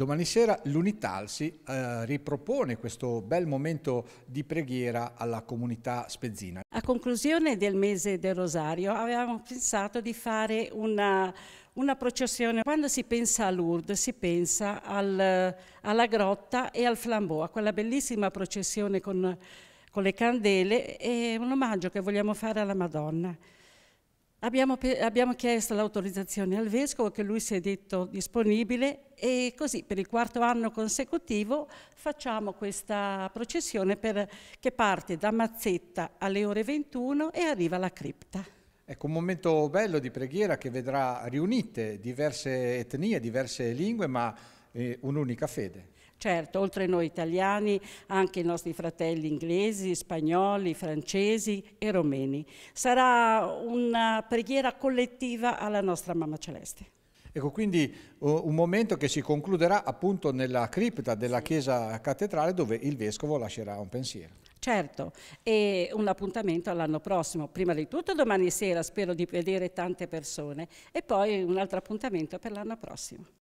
Domani sera l'Unitalsi eh, ripropone questo bel momento di preghiera alla comunità spezzina. A conclusione del mese del Rosario avevamo pensato di fare una, una processione. Quando si pensa a Lourdes si pensa al, alla grotta e al flambeau, a quella bellissima processione con, con le candele e un omaggio che vogliamo fare alla Madonna. Abbiamo, abbiamo chiesto l'autorizzazione al Vescovo che lui si è detto disponibile e così per il quarto anno consecutivo facciamo questa processione per, che parte da Mazzetta alle ore 21 e arriva alla cripta. Ecco, un momento bello di preghiera che vedrà riunite diverse etnie, diverse lingue, ma eh, un'unica fede. Certo, oltre noi italiani, anche i nostri fratelli inglesi, spagnoli, francesi e romeni. Sarà una preghiera collettiva alla nostra Mamma Celeste. Ecco, quindi un momento che si concluderà appunto nella cripta della chiesa cattedrale dove il vescovo lascerà un pensiero. Certo, e un appuntamento all'anno prossimo. Prima di tutto domani sera spero di vedere tante persone e poi un altro appuntamento per l'anno prossimo.